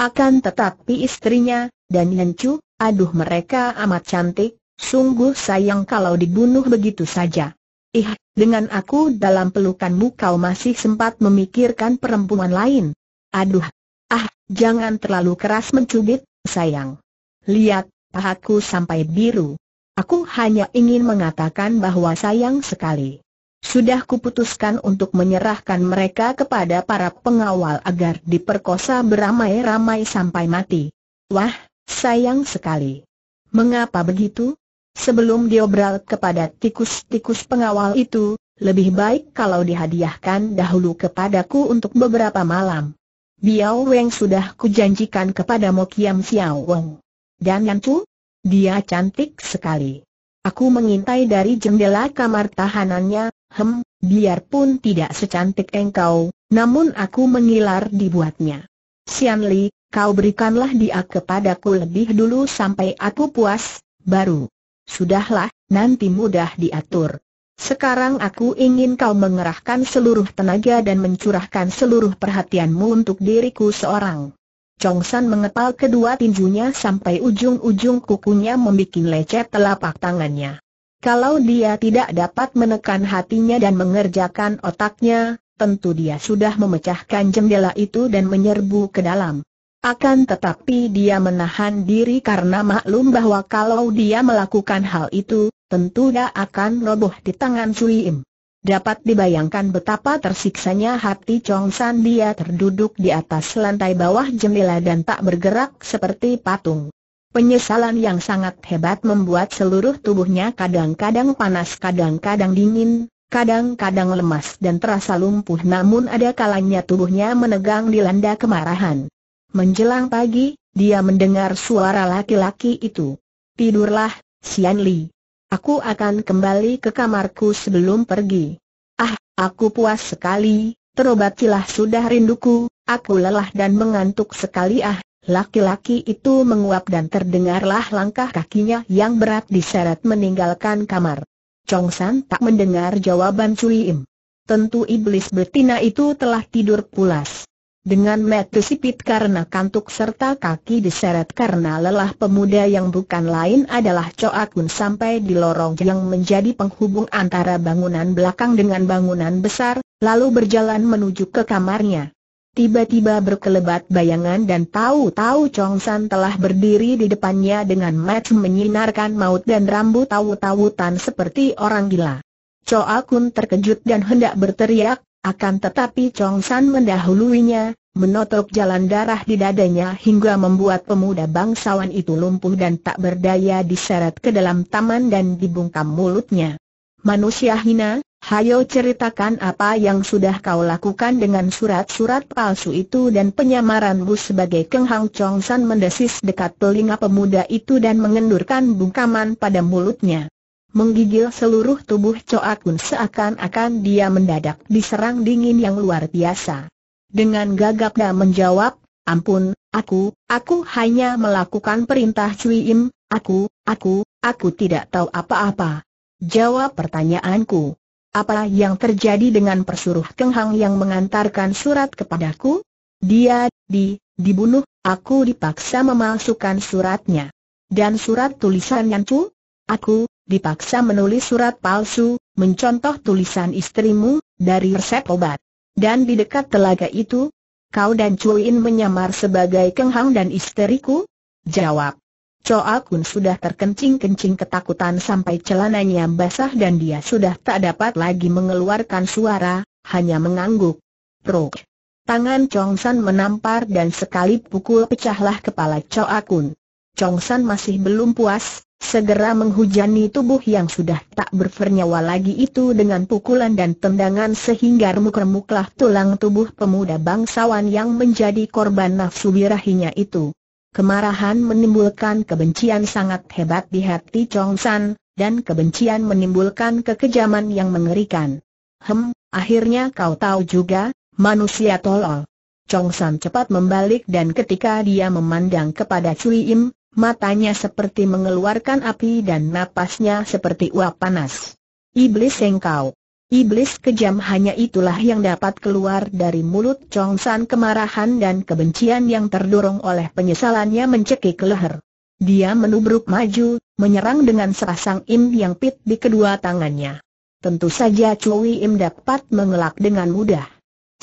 Akan tetapi istrinya, dan Yan Chu, aduh mereka amat cantik, sungguh sayang kalau dibunuh begitu saja. Ih, dengan aku dalam pelukanmu kau masih sempat memikirkan perempuan lain. Aduh, ah, jangan terlalu keras mencubit, sayang. Lihat, pahaku sampai biru. Aku hanya ingin mengatakan bahwa sayang sekali. Sudah kuputuskan untuk menyerahkan mereka kepada para pengawal agar diperkosa beramai-ramai sampai mati. Wah, sayang sekali. Mengapa begitu? Sebelum diobral kepada tikus-tikus pengawal itu, lebih baik kalau dihadiahkan dahulu kepadaku untuk beberapa malam. Biao Weng sudah kujanjikan kepada Mo Kiam Xiao Weng. Dan Yancu? Dia cantik sekali. Aku mengintai dari jendela kamar tahanannya, hem, biarpun tidak secantik engkau, namun aku mengilar dibuatnya. Sian Li, kau berikanlah dia kepadaku lebih dulu sampai aku puas, baru. Sudahlah, nanti mudah diatur. Sekarang aku ingin kau mengerahkan seluruh tenaga dan mencurahkan seluruh perhatianmu untuk diriku seorang. Chong San mengepal kedua tinjunya sampai ujung-ujung kukunya membuat lecet telapak tangannya. Kalau dia tidak dapat menekan hatinya dan mengerjakan otaknya, tentu dia sudah memecahkan jendela itu dan menyerbu ke dalam. Akan tetapi dia menahan diri karena maklum bahwa kalau dia melakukan hal itu, tentu dia akan roboh di tangan Sui Im. Dapat dibayangkan betapa tersiksanya hati Chong San dia terduduk di atas lantai bawah jendela dan tak bergerak seperti patung. Penyesalan yang sangat hebat membuat seluruh tubuhnya kadang-kadang panas kadang-kadang dingin, kadang-kadang lemas dan terasa lumpuh namun ada kalanya tubuhnya menegang dilanda kemarahan. Menjelang pagi, dia mendengar suara laki-laki itu. Tidurlah, Xian Li. Aku akan kembali ke kamarku sebelum pergi. Ah, aku puas sekali, terobatilah sudah rinduku, aku lelah dan mengantuk sekali ah. Laki-laki itu menguap dan terdengarlah langkah kakinya yang berat diseret meninggalkan kamar. Chong San tak mendengar jawaban Cui Im. Tentu iblis betina itu telah tidur pulas. Dengan mata sipit karena kantuk serta kaki diseret karena lelah pemuda yang bukan lain adalah Choa Kun sampai di lorong yang menjadi penghubung antara bangunan belakang dengan bangunan besar, lalu berjalan menuju ke kamarnya. Tiba-tiba berkelebat bayangan dan tahu-tahu Chong San telah berdiri di depannya dengan mata menyinarkan maut dan rambut tahu-tahu tan seperti orang gila. Choa Akun terkejut dan hendak berteriak, akan tetapi Chong San mendahuluinya, menotok jalan darah di dadanya hingga membuat pemuda bangsawan itu lumpuh dan tak berdaya diseret ke dalam taman dan dibungkam mulutnya. Manusia hina, hayo ceritakan apa yang sudah kau lakukan dengan surat-surat palsu itu dan penyamaranmu sebagai kenghang Chong San mendesis dekat telinga pemuda itu dan mengendurkan bungkaman pada mulutnya menggigil seluruh tubuh Choa Kun seakan-akan dia mendadak diserang dingin yang luar biasa. Dengan gagap gagapnya menjawab, ampun, aku, aku hanya melakukan perintah Cui Im, aku, aku, aku tidak tahu apa-apa. Jawab pertanyaanku. Apa yang terjadi dengan persuruh Kenghang yang mengantarkan surat kepadaku? Dia, di, dibunuh, aku dipaksa memasukkan suratnya. Dan surat tulisan cu? Aku, dipaksa menulis surat palsu, mencontoh tulisan istrimu, dari resep obat. Dan di dekat telaga itu, kau dan Cuin menyamar sebagai kenghang dan istriku? Jawab. Choa Kun sudah terkencing-kencing ketakutan sampai celananya basah dan dia sudah tak dapat lagi mengeluarkan suara, hanya mengangguk. Prok. Tangan Chong San menampar dan sekali pukul pecahlah kepala Choa Kun. Chong San masih belum puas, segera menghujani tubuh yang sudah tak bernyawa lagi itu dengan pukulan dan tendangan sehingga remuk-remuklah tulang tubuh pemuda bangsawan yang menjadi korban nafsu birahinya itu. Kemarahan menimbulkan kebencian sangat hebat di hati Chong San, dan kebencian menimbulkan kekejaman yang mengerikan. Hem, akhirnya kau tahu juga, manusia tolol. Chong San cepat membalik dan ketika dia memandang kepada Cui Im, matanya seperti mengeluarkan api dan napasnya seperti uap panas. Iblis engkau! Iblis kejam hanya itulah yang dapat keluar dari mulut San kemarahan dan kebencian yang terdorong oleh penyesalannya mencekik leher. Dia menubruk maju, menyerang dengan serasang im yang pit di kedua tangannya. Tentu saja Chui Im dapat mengelak dengan mudah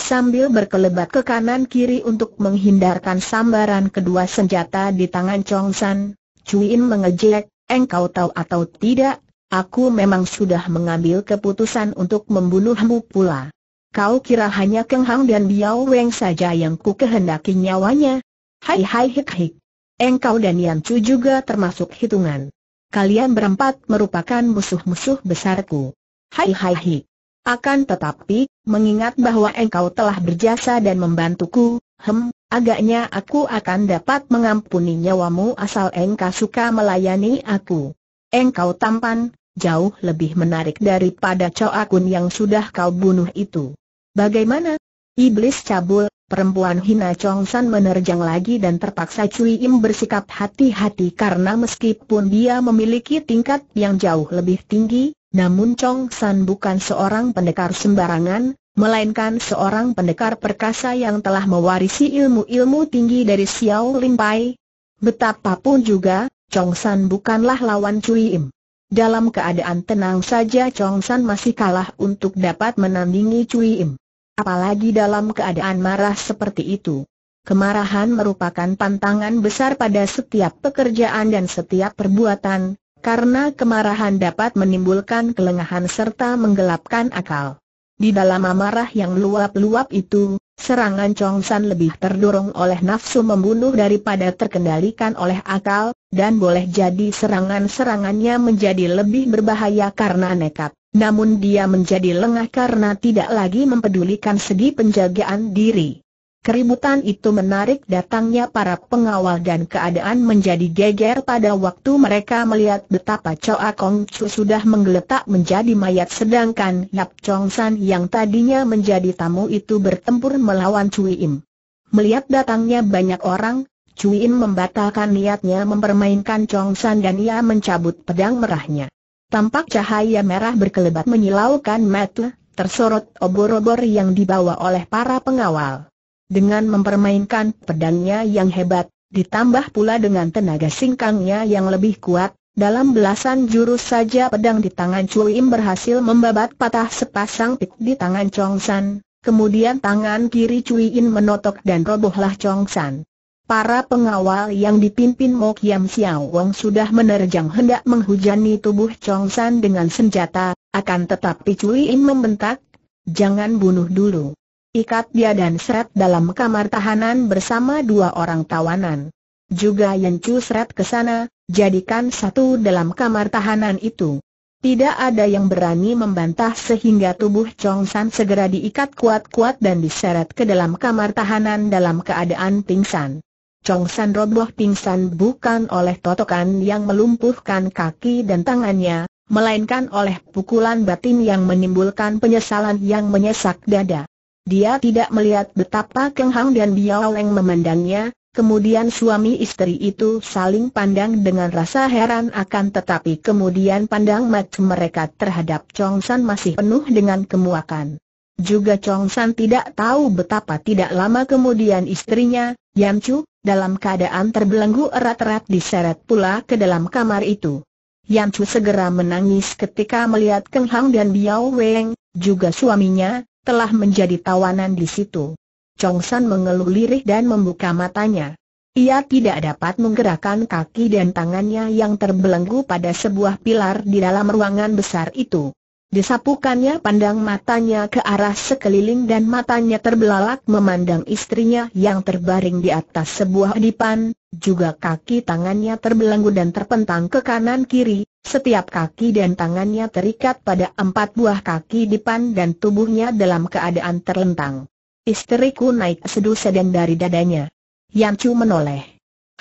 sambil berkelebat ke kanan kiri untuk menghindarkan sambaran kedua senjata di tangan Chong San. Cuin mengejek, engkau tahu atau tidak, aku memang sudah mengambil keputusan untuk membunuhmu pula. Kau kira hanya Keng Hang dan Biao Weng saja yang ku kehendaki nyawanya? Hai hai hik hik. Engkau dan Yan Chu juga termasuk hitungan. Kalian berempat merupakan musuh-musuh besarku. Hai hai hik. Akan tetapi, mengingat bahwa engkau telah berjasa dan membantuku, hem, agaknya aku akan dapat mengampuni nyawamu asal engkau suka melayani aku. Engkau tampan, jauh lebih menarik daripada Coakun yang sudah kau bunuh itu. Bagaimana? Iblis cabul, perempuan hina Chong San menerjang lagi dan terpaksa Cui Im bersikap hati-hati karena meskipun dia memiliki tingkat yang jauh lebih tinggi, namun Chong San bukan seorang pendekar sembarangan, melainkan seorang pendekar perkasa yang telah mewarisi ilmu-ilmu tinggi dari Xiao Lin Pai. Betapapun juga, Chong San bukanlah lawan Cui Im. Dalam keadaan tenang saja Chong San masih kalah untuk dapat menandingi Cui Im. Apalagi dalam keadaan marah seperti itu. Kemarahan merupakan pantangan besar pada setiap pekerjaan dan setiap perbuatan, karena kemarahan dapat menimbulkan kelengahan serta menggelapkan akal. Di dalam amarah yang luap-luap itu, serangan Chong San lebih terdorong oleh nafsu membunuh daripada terkendalikan oleh akal, dan boleh jadi serangan-serangannya menjadi lebih berbahaya karena nekat. Namun dia menjadi lengah karena tidak lagi mempedulikan segi penjagaan diri. Keributan itu menarik datangnya para pengawal dan keadaan menjadi geger pada waktu mereka melihat betapa Choa Kong Chu sudah menggeletak menjadi mayat sedangkan Yap Chong San yang tadinya menjadi tamu itu bertempur melawan Cui Im. Melihat datangnya banyak orang, Cui Im membatalkan niatnya mempermainkan Chong San dan ia mencabut pedang merahnya. Tampak cahaya merah berkelebat menyilaukan mata, tersorot obor-obor yang dibawa oleh para pengawal dengan mempermainkan pedangnya yang hebat, ditambah pula dengan tenaga singkangnya yang lebih kuat, dalam belasan jurus saja pedang di tangan Cui Yin berhasil membabat patah sepasang pik di tangan Chong San, kemudian tangan kiri Cui Yin menotok dan robohlah Chong San. Para pengawal yang dipimpin Mok Kiam Xiao Wong sudah menerjang hendak menghujani tubuh Chong San dengan senjata, akan tetapi Cui Yin membentak, jangan bunuh dulu. Ikat dia dan seret dalam kamar tahanan bersama dua orang tawanan. Juga yang Chu seret ke sana, jadikan satu dalam kamar tahanan itu. Tidak ada yang berani membantah sehingga tubuh Chong San segera diikat kuat-kuat dan diseret ke dalam kamar tahanan dalam keadaan pingsan. Chong San roboh pingsan bukan oleh totokan yang melumpuhkan kaki dan tangannya, melainkan oleh pukulan batin yang menimbulkan penyesalan yang menyesak dada. Dia tidak melihat betapa Keng Hang dan Biao Leng memandangnya, kemudian suami istri itu saling pandang dengan rasa heran akan tetapi kemudian pandang mata mereka terhadap Chong San masih penuh dengan kemuakan. Juga Chong San tidak tahu betapa tidak lama kemudian istrinya, Yan Chu, dalam keadaan terbelenggu erat-erat diseret pula ke dalam kamar itu. Yan Chu segera menangis ketika melihat Keng Hang dan Biao Weng, juga suaminya, telah menjadi tawanan di situ. Chong San mengeluh lirih dan membuka matanya. Ia tidak dapat menggerakkan kaki dan tangannya yang terbelenggu pada sebuah pilar di dalam ruangan besar itu. Disapukannya pandang matanya ke arah sekeliling dan matanya terbelalak memandang istrinya yang terbaring di atas sebuah dipan, juga kaki tangannya terbelenggu dan terpentang ke kanan kiri, setiap kaki dan tangannya terikat pada empat buah kaki dipan dan tubuhnya dalam keadaan terlentang. Istriku naik seduh sedan dari dadanya. Yang Yamcu menoleh.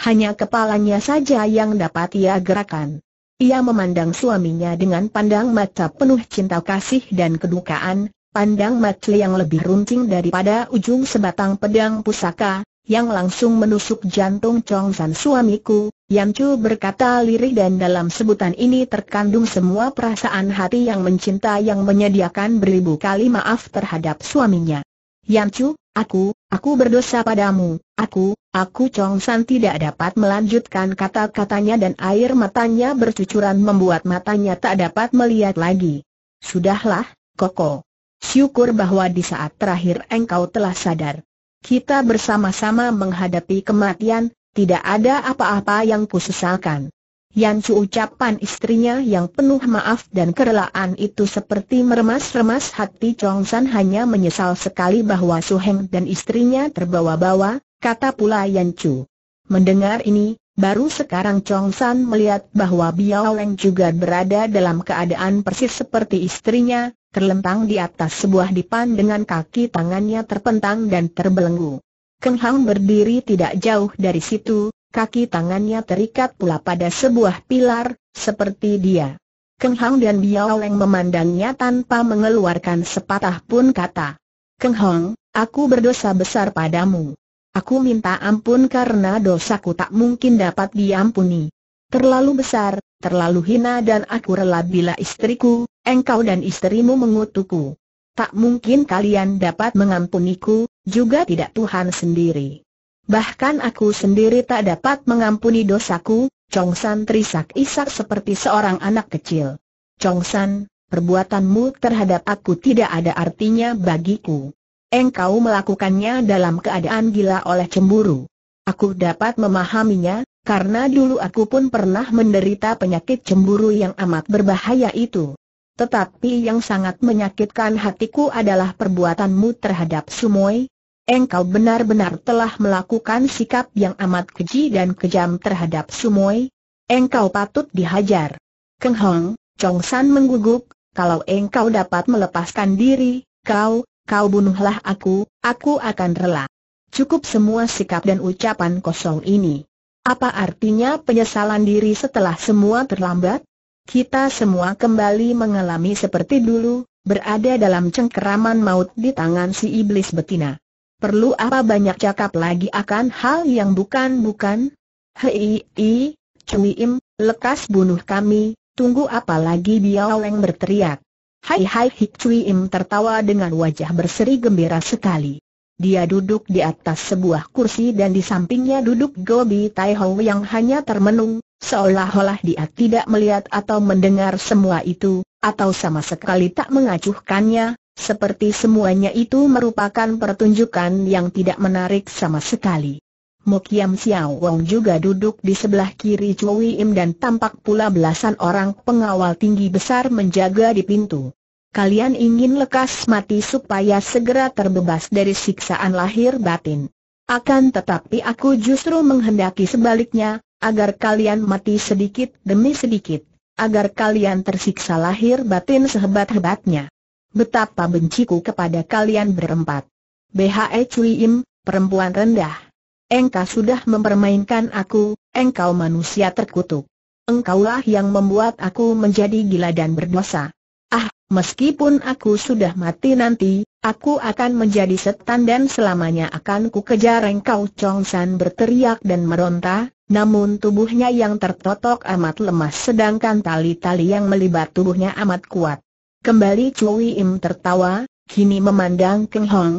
Hanya kepalanya saja yang dapat ia gerakan. Ia memandang suaminya dengan pandang mata penuh cinta kasih dan kedukaan, pandang mata yang lebih runcing daripada ujung sebatang pedang pusaka, yang langsung menusuk jantung Chong San suamiku, Yan Chu berkata lirih dan dalam sebutan ini terkandung semua perasaan hati yang mencinta yang menyediakan beribu kali maaf terhadap suaminya. Yan Chu, Aku, aku berdosa padamu, aku, aku Chong San tidak dapat melanjutkan kata-katanya dan air matanya bercucuran membuat matanya tak dapat melihat lagi. Sudahlah, Koko. Syukur bahwa di saat terakhir engkau telah sadar. Kita bersama-sama menghadapi kematian, tidak ada apa-apa yang kusesalkan. Yan Chu ucapan istrinya yang penuh maaf dan kerelaan itu seperti meremas-remas hati Chong San hanya menyesal sekali bahwa Su Heng dan istrinya terbawa-bawa, kata pula Yan Chu. Mendengar ini, baru sekarang Chong San melihat bahwa Biao Leng juga berada dalam keadaan persis seperti istrinya, terlentang di atas sebuah dipan dengan kaki tangannya terpentang dan terbelenggu. Keng Hang berdiri tidak jauh dari situ, kaki tangannya terikat pula pada sebuah pilar, seperti dia. Keng Hong dan Biao Leng memandangnya tanpa mengeluarkan sepatah pun kata. Keng Hong, aku berdosa besar padamu. Aku minta ampun karena dosaku tak mungkin dapat diampuni. Terlalu besar, terlalu hina dan aku rela bila istriku, engkau dan istrimu mengutuku. Tak mungkin kalian dapat mengampuniku, juga tidak Tuhan sendiri. Bahkan aku sendiri tak dapat mengampuni dosaku, Chong San terisak-isak seperti seorang anak kecil. Chong San, perbuatanmu terhadap aku tidak ada artinya bagiku. Engkau melakukannya dalam keadaan gila oleh cemburu. Aku dapat memahaminya, karena dulu aku pun pernah menderita penyakit cemburu yang amat berbahaya itu. Tetapi yang sangat menyakitkan hatiku adalah perbuatanmu terhadap Sumoy, engkau benar-benar telah melakukan sikap yang amat keji dan kejam terhadap Sumoy. engkau patut dihajar. Keng Hong, Chong San mengguguk, kalau engkau dapat melepaskan diri, kau, kau bunuhlah aku, aku akan rela. Cukup semua sikap dan ucapan kosong ini. Apa artinya penyesalan diri setelah semua terlambat? Kita semua kembali mengalami seperti dulu, berada dalam cengkeraman maut di tangan si iblis betina. Perlu apa banyak cakap lagi akan hal yang bukan-bukan? Hei, i, Cui Im, lekas bunuh kami, tunggu apa lagi Biaweng berteriak. Hai hai Hik Cui Im tertawa dengan wajah berseri gembira sekali. Dia duduk di atas sebuah kursi dan di sampingnya duduk Gobi Tai yang hanya termenung, seolah-olah dia tidak melihat atau mendengar semua itu, atau sama sekali tak mengacuhkannya, seperti semuanya itu merupakan pertunjukan yang tidak menarik sama sekali. Mokiam Xiao Wong juga duduk di sebelah kiri Chui Im dan tampak pula belasan orang pengawal tinggi besar menjaga di pintu. Kalian ingin lekas mati supaya segera terbebas dari siksaan lahir batin. Akan tetapi aku justru menghendaki sebaliknya, agar kalian mati sedikit demi sedikit, agar kalian tersiksa lahir batin sehebat-hebatnya betapa benciku kepada kalian berempat. BHE Cui Im, perempuan rendah. Engkau sudah mempermainkan aku, engkau manusia terkutuk. Engkaulah yang membuat aku menjadi gila dan berdosa. Ah, meskipun aku sudah mati nanti, aku akan menjadi setan dan selamanya akan ku engkau Chong San berteriak dan meronta, namun tubuhnya yang tertotok amat lemas sedangkan tali-tali yang melibat tubuhnya amat kuat. Kembali Chui Im tertawa, kini memandang Keng Hong.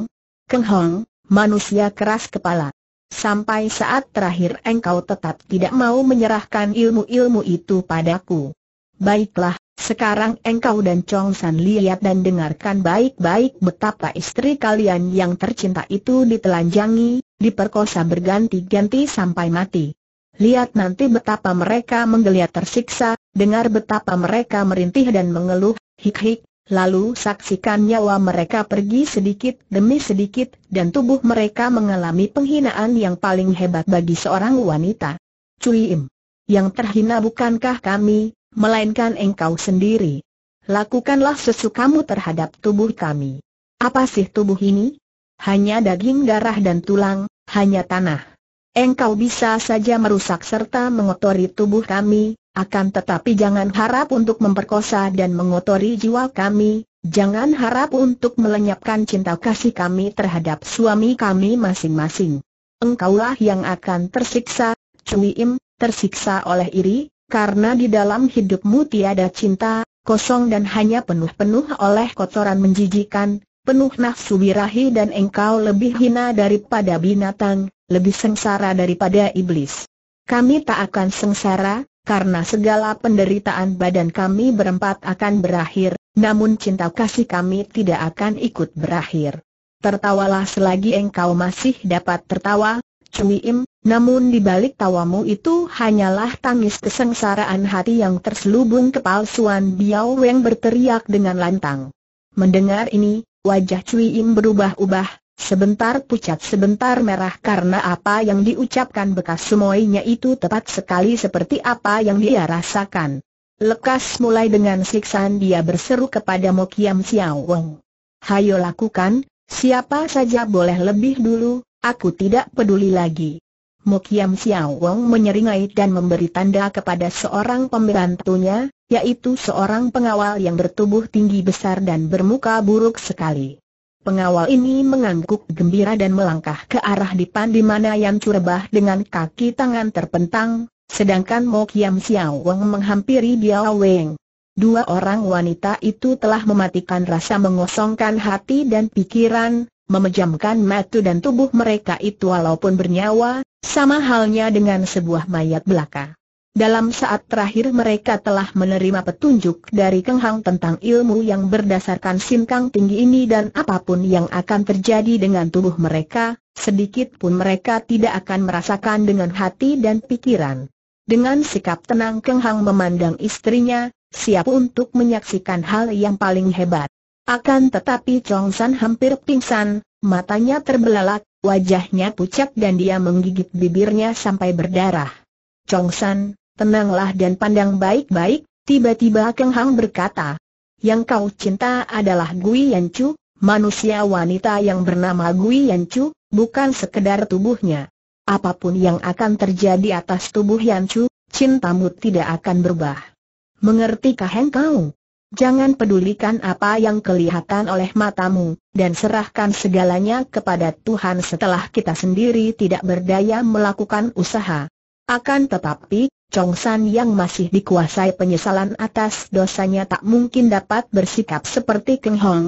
Keng Hong, manusia keras kepala. Sampai saat terakhir engkau tetap tidak mau menyerahkan ilmu-ilmu itu padaku. Baiklah, sekarang engkau dan Chong San lihat dan dengarkan baik-baik betapa istri kalian yang tercinta itu ditelanjangi, diperkosa berganti-ganti sampai mati. Lihat nanti betapa mereka menggeliat tersiksa, dengar betapa mereka merintih dan mengeluh, Hik-hik, lalu saksikan nyawa mereka pergi sedikit demi sedikit dan tubuh mereka mengalami penghinaan yang paling hebat bagi seorang wanita. Cui Im, yang terhina bukankah kami, melainkan engkau sendiri. Lakukanlah sesukamu terhadap tubuh kami. Apa sih tubuh ini? Hanya daging darah dan tulang, hanya tanah. Engkau bisa saja merusak serta mengotori tubuh kami, akan tetapi jangan harap untuk memperkosa dan mengotori jiwa kami, jangan harap untuk melenyapkan cinta kasih kami terhadap suami kami masing-masing. Engkaulah yang akan tersiksa, Cui Im, tersiksa oleh iri, karena di dalam hidupmu tiada cinta, kosong dan hanya penuh-penuh oleh kotoran menjijikan, penuh nafsu birahi dan engkau lebih hina daripada binatang, lebih sengsara daripada iblis. Kami tak akan sengsara, karena segala penderitaan badan kami berempat akan berakhir, namun cinta kasih kami tidak akan ikut berakhir. Tertawalah selagi engkau masih dapat tertawa, Cuiim, namun di balik tawamu itu hanyalah tangis kesengsaraan hati yang terselubung kepalsuan Biao Weng berteriak dengan lantang. Mendengar ini, wajah Cuiim berubah-ubah, Sebentar pucat sebentar merah karena apa yang diucapkan bekas semuanya itu tepat sekali seperti apa yang dia rasakan. Lekas mulai dengan siksaan dia berseru kepada Mokiam Xiao Wong. Hayo lakukan, siapa saja boleh lebih dulu, aku tidak peduli lagi. Mokiam Xiao Wong menyeringai dan memberi tanda kepada seorang pembantunya, yaitu seorang pengawal yang bertubuh tinggi besar dan bermuka buruk sekali. Pengawal ini mengangguk gembira dan melangkah ke arah depan di mana Yan Curebah dengan kaki tangan terpentang, sedangkan Mo Kiam Xiao Wang menghampiri Biao Weng. Dua orang wanita itu telah mematikan rasa mengosongkan hati dan pikiran, memejamkan mata dan tubuh mereka itu walaupun bernyawa, sama halnya dengan sebuah mayat belaka. Dalam saat terakhir mereka telah menerima petunjuk dari Keng Hang tentang ilmu yang berdasarkan sinkang tinggi ini dan apapun yang akan terjadi dengan tubuh mereka, sedikit pun mereka tidak akan merasakan dengan hati dan pikiran. Dengan sikap tenang Keng Hang memandang istrinya, siap untuk menyaksikan hal yang paling hebat. Akan tetapi Chong San hampir pingsan, matanya terbelalak, wajahnya pucat dan dia menggigit bibirnya sampai berdarah. Chong San, tenanglah dan pandang baik-baik, tiba-tiba Keng Hang berkata. Yang kau cinta adalah Gui Chu, manusia wanita yang bernama Gui Chu, bukan sekedar tubuhnya. Apapun yang akan terjadi atas tubuh Yancu, cintamu tidak akan berubah. Mengertikah engkau? Jangan pedulikan apa yang kelihatan oleh matamu, dan serahkan segalanya kepada Tuhan setelah kita sendiri tidak berdaya melakukan usaha. Akan tetapi, Chong San yang masih dikuasai penyesalan atas dosanya tak mungkin dapat bersikap seperti Keng Hong.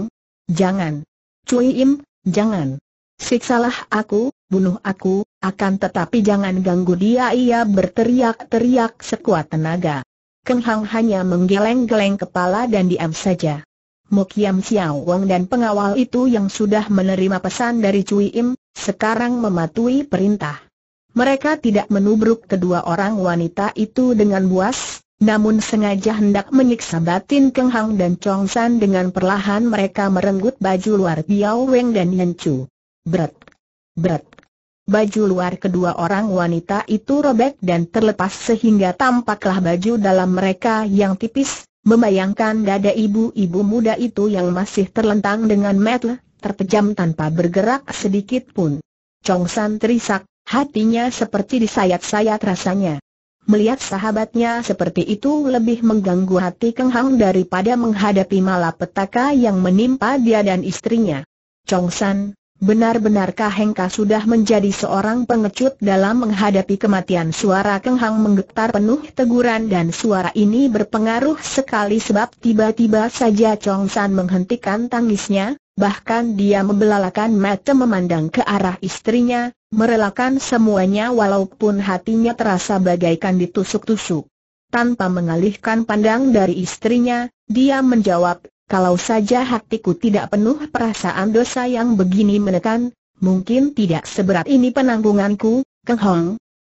Jangan. Cui Im, jangan. Siksalah aku, bunuh aku, akan tetapi jangan ganggu dia ia berteriak-teriak sekuat tenaga. Keng Hong hanya menggeleng-geleng kepala dan diam saja. Mokiam Xiao Wong dan pengawal itu yang sudah menerima pesan dari Cui Im, sekarang mematuhi perintah. Mereka tidak menubruk kedua orang wanita itu dengan buas, namun sengaja hendak menyiksa batin Keng Hang dan Chong San dengan perlahan mereka merenggut baju luar Biao Weng dan Yan Chu. Berat, berat. Baju luar kedua orang wanita itu robek dan terlepas sehingga tampaklah baju dalam mereka yang tipis, Membayangkan dada ibu-ibu muda itu yang masih terlentang dengan metel, terpejam tanpa bergerak sedikit pun. Chong San terisak, Hatinya seperti disayat-sayat rasanya. Melihat sahabatnya seperti itu lebih mengganggu hati Keng Hang daripada menghadapi malapetaka yang menimpa dia dan istrinya. Chong San, Benar-benarkah Hengka sudah menjadi seorang pengecut dalam menghadapi kematian suara Keng Hang menggetar penuh teguran dan suara ini berpengaruh sekali sebab tiba-tiba saja Chong San menghentikan tangisnya, bahkan dia membelalakan mata memandang ke arah istrinya, Merelakan semuanya walaupun hatinya terasa bagaikan ditusuk-tusuk. Tanpa mengalihkan pandang dari istrinya, dia menjawab, kalau saja hatiku tidak penuh perasaan dosa yang begini menekan, mungkin tidak seberat ini penanggunganku, Keng Hong.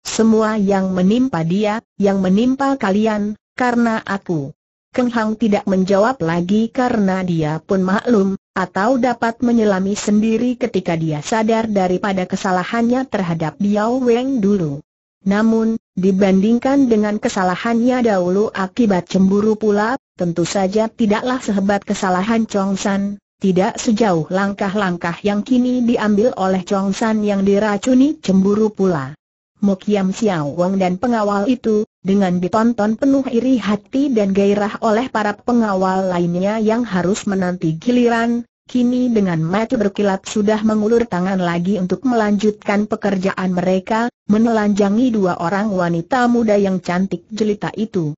Semua yang menimpa dia, yang menimpa kalian, karena aku. Keng Hong tidak menjawab lagi karena dia pun maklum, atau dapat menyelami sendiri ketika dia sadar daripada kesalahannya terhadap Biao Weng dulu. Namun, dibandingkan dengan kesalahannya dahulu akibat cemburu pula, tentu saja tidaklah sehebat kesalahan Chong San, tidak sejauh langkah-langkah yang kini diambil oleh Chong San yang diracuni cemburu pula. Mokiam Xiao Wang dan pengawal itu, dengan ditonton penuh iri hati dan gairah oleh para pengawal lainnya yang harus menanti giliran, kini dengan mata berkilat sudah mengulur tangan lagi untuk melanjutkan pekerjaan mereka, menelanjangi dua orang wanita muda yang cantik jelita itu.